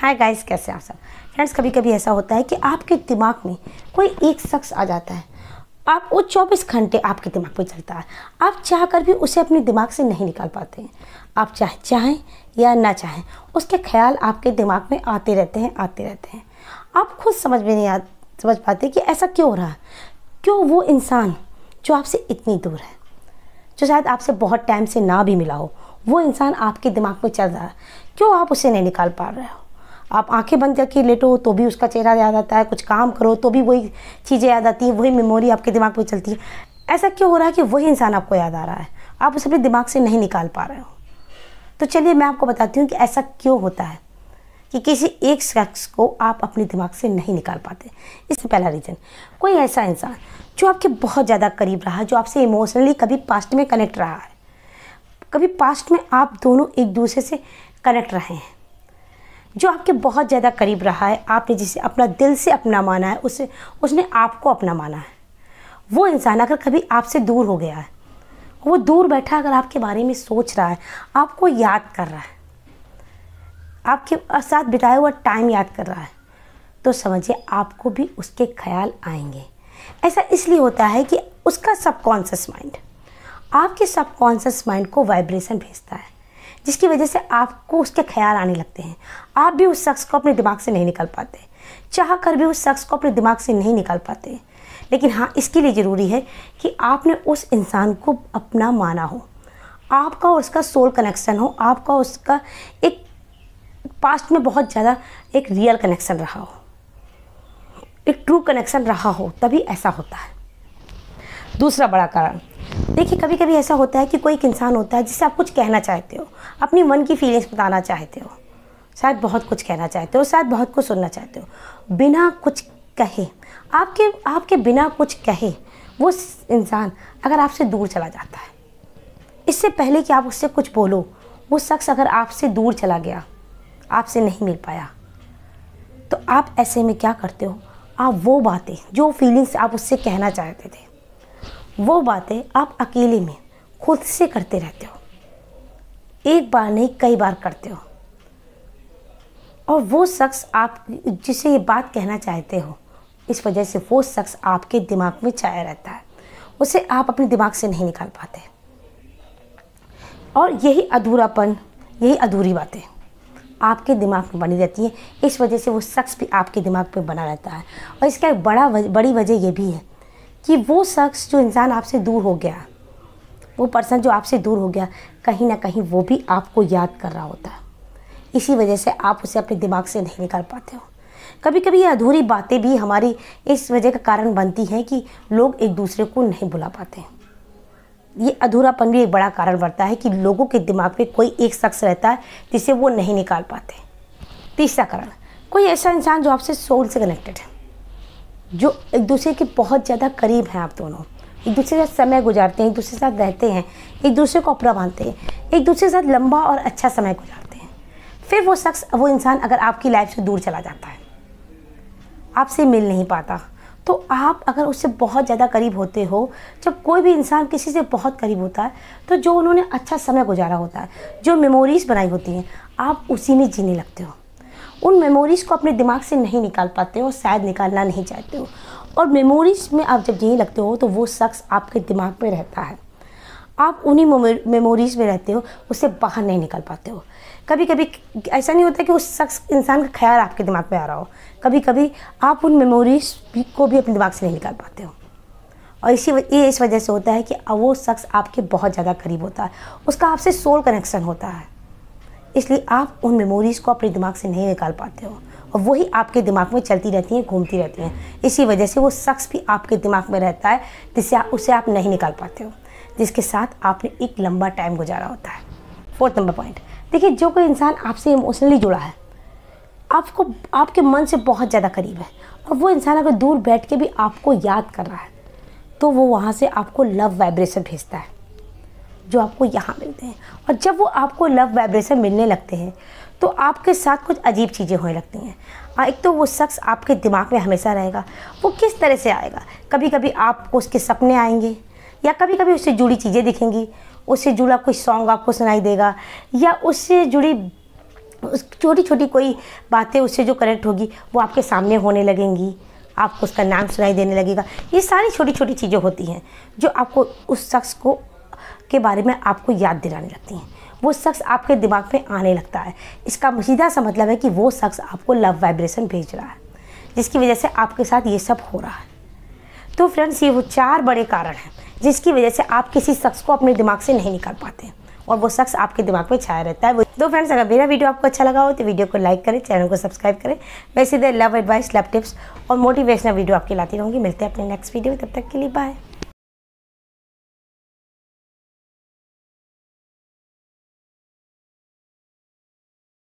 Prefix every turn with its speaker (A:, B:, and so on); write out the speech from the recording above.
A: hi guys कैसे आप सब फ्रेंड्स कभी कभी ऐसा होता है कि आपके दिमाग में कोई एक शख्स आ जाता है आप वो चौबीस घंटे आपके दिमाग में चलता है आप चाह कर भी उसे अपने दिमाग से नहीं निकाल पाते हैं आप चाहे चाहें या ना चाहें उसके ख्याल आपके दिमाग में आते रहते हैं आते रहते हैं आप खुद समझ में नहीं आ समझ पाते कि ऐसा क्यों हो रहा है क्यों वो इंसान जो आपसे इतनी दूर है जो शायद आपसे बहुत टाइम से ना भी मिला हो वो इंसान आपके दिमाग में चल रहा है क्यों आप उसे नहीं निकाल पा रहे हो आप आंखें बंद करके लेटो तो भी उसका चेहरा याद आता है कुछ काम करो तो भी वही चीज़ें याद आती हैं वही मेमोरी आपके दिमाग में चलती है ऐसा क्यों हो रहा है कि वही इंसान आपको याद आ रहा है आप उसे अपने दिमाग से नहीं निकाल पा रहे हो तो चलिए मैं आपको बताती हूँ कि ऐसा क्यों होता है कि किसी एक शख्स को आप अपने दिमाग से नहीं निकाल पाते इसमें पहला रीज़न कोई ऐसा इंसान जो आपके बहुत ज़्यादा करीब रहा जो आपसे इमोशनली कभी पास्ट में कनेक्ट रहा है कभी पास्ट में आप दोनों एक दूसरे से कनेक्ट रहे हैं जो आपके बहुत ज़्यादा करीब रहा है आपने जिसे अपना दिल से अपना माना है उसे उसने आपको अपना माना है वो इंसान अगर कभी आपसे दूर हो गया है वो दूर बैठा अगर आपके बारे में सोच रहा है आपको याद कर रहा है आपके साथ बिताया हुआ टाइम याद कर रहा है तो समझिए आपको भी उसके ख्याल आएंगे ऐसा इसलिए होता है कि उसका सबकॉन्शस माइंड आपके सबकॉन्शस माइंड को वाइब्रेशन भेजता है जिसकी वजह से आपको उसके ख्याल आने लगते हैं आप भी उस शख्स को अपने दिमाग से नहीं निकाल पाते चाह कर भी उस शख्स को अपने दिमाग से नहीं निकाल पाते लेकिन हाँ इसके लिए ज़रूरी है कि आपने उस इंसान को अपना माना हो आपका और उसका सोल कनेक्शन हो आपका उसका एक पास्ट में बहुत ज़्यादा एक रियल कनेक्शन रहा हो एक ट्रू कनेक्शन रहा हो तभी ऐसा होता है दूसरा बड़ा कारण देखिए कभी कभी ऐसा होता है कि कोई एक इंसान होता है जिससे आप कुछ कहना चाहते हो अपनी मन की फीलिंग्स बताना चाहते हो शायद बहुत कुछ कहना चाहते हो शायद बहुत कुछ सुनना चाहते हो बिना कुछ कहे आपके आपके बिना कुछ कहे वो इंसान अगर आपसे दूर चला जाता है इससे पहले कि आप उससे कुछ बोलो वो शख्स अगर आपसे दूर चला गया आपसे नहीं मिल पाया तो आप ऐसे में क्या करते हो आप वो बातें जो फीलिंग्स आप उससे कहना चाहते थे वो बातें आप अकेले में खुद से करते रहते हो एक बार नहीं कई बार करते हो और वो शख्स आप जिसे ये बात कहना चाहते हो इस वजह से वो शख्स आपके दिमाग में छाया रहता है उसे आप अपने दिमाग से नहीं निकाल पाते और यही अधूरापन यही अधूरी बातें आपके दिमाग में बनी रहती हैं इस वजह से वो शख्स भी आपके दिमाग में बना रहता है और इसका एक बड़ा वज, बड़ी वजह यह भी है कि वो शख्स जो इंसान आपसे दूर हो गया वो पर्सन जो आपसे दूर हो गया कहीं ना कहीं वो भी आपको याद कर रहा होता है इसी वजह से आप उसे अपने दिमाग से नहीं निकाल पाते हो कभी कभी ये अधूरी बातें भी हमारी इस वजह का कारण बनती हैं कि लोग एक दूसरे को नहीं बुला पाते ये अधूरापन भी एक बड़ा कारण बनता है कि लोगों के दिमाग में कोई एक शख्स रहता है जिसे वो नहीं निकाल पाते तीसरा कारण कोई ऐसा इंसान जो आपसे सोल से कनेक्टेड है जो एक दूसरे के बहुत ज़्यादा करीब हैं आप दोनों एक दूसरे के साथ समय गुजारते हैं एक दूसरे के साथ रहते हैं एक दूसरे को अपना मानते हैं एक दूसरे के साथ लंबा और अच्छा समय गुजारते हैं फिर वो शख्स वो इंसान अगर आपकी लाइफ से दूर चला जाता है आपसे मिल नहीं पाता तो आप अगर उससे बहुत ज़्यादा करीब होते हो जब कोई भी इंसान किसी से बहुत करीब होता है तो जो उन्होंने अच्छा समय गुजारा होता है जो मेमोरीज़ बनाई होती हैं आप उसी में जीने लगते हो उन मेमोरीज़ को अपने दिमाग से नहीं निकाल पाते हो शायद निकालना नहीं चाहते हो और मेमोरीज़ में आप जब जीने लगते हो तो वो शख्स आपके दिमाग में रहता है आप उन्हीं मेमोरीज़ में रहते हो उससे बाहर नहीं निकल पाते हो कभी कभी ऐसा नहीं होता कि उस शख्स इंसान का ख्याल आपके दिमाग में आ रहा हो कभी कभी आप उन मेमोरीज को भी अपने दिमाग से नहीं निकाल पाते हो और इसी ये इस वजह से होता है कि वो शख्स आपके बहुत ज़्यादा करीब होता है उसका आपसे सोल कनेक्शन होता है इसलिए आप उन मेमोरीज़ को अपने दिमाग से नहीं निकाल पाते हो और वही आपके दिमाग में चलती रहती हैं घूमती रहती हैं इसी वजह से वो शख्स भी आपके दिमाग में रहता है जिससे आप उसे आप नहीं निकाल पाते हो जिसके साथ आपने एक लंबा टाइम गुजारा होता है फोर्थ नंबर पॉइंट देखिए जो कोई इंसान आपसे इमोशनली जुड़ा है आपको आपके मन से बहुत ज़्यादा करीब है और वो इंसान अगर दूर बैठ के भी आपको याद कर रहा है तो वो वहाँ से आपको लव वाइब्रेशन भेजता है जो आपको यहाँ मिलते हैं और जब वो आपको लव वाइब्रेशन मिलने लगते हैं तो आपके साथ कुछ अजीब चीज़ें होने लगती हैं एक तो वो शख्स आपके दिमाग में हमेशा रहेगा वो किस तरह से आएगा कभी कभी आपको उसके सपने आएंगे या कभी कभी उससे जुड़ी चीज़ें दिखेंगी उससे जुड़ा कोई सॉन्ग आपको सुनाई देगा या उससे जुड़ी उस छोटी छोटी कोई बातें उससे जो कनेक्ट होगी वो आपके सामने होने लगेंगी आपको उसका नाम सुनाई देने लगेगा ये सारी छोटी छोटी चीज़ें होती हैं जो आपको उस शख्स को के बारे में आपको याद दिलाने लगती हैं वो शख्स आपके दिमाग में आने लगता है इसका सीधा सा मतलब है कि वो शख्स आपको लव वाइब्रेशन भेज रहा है जिसकी वजह से आपके साथ ये सब हो रहा है तो फ्रेंड्स ये वो चार बड़े कारण हैं जिसकी वजह से आप किसी शख्स को अपने दिमाग से नहीं निकाल पाते और वो शख्स आपके दिमाग में छाया रहता है तो फ्रेंड्स अगर मेरा वीडियो आपको अच्छा लगा हो तो वीडियो को लाइक करें चैनल को सब्सक्राइब करें वैसे सीधे लव एडवाइस लव टिप्स और मोटिवेशनल वीडियो आपकी लाती रहूँगी मिलते हैं अपने नेक्स्ट वीडियो में तब तक के लिए बाय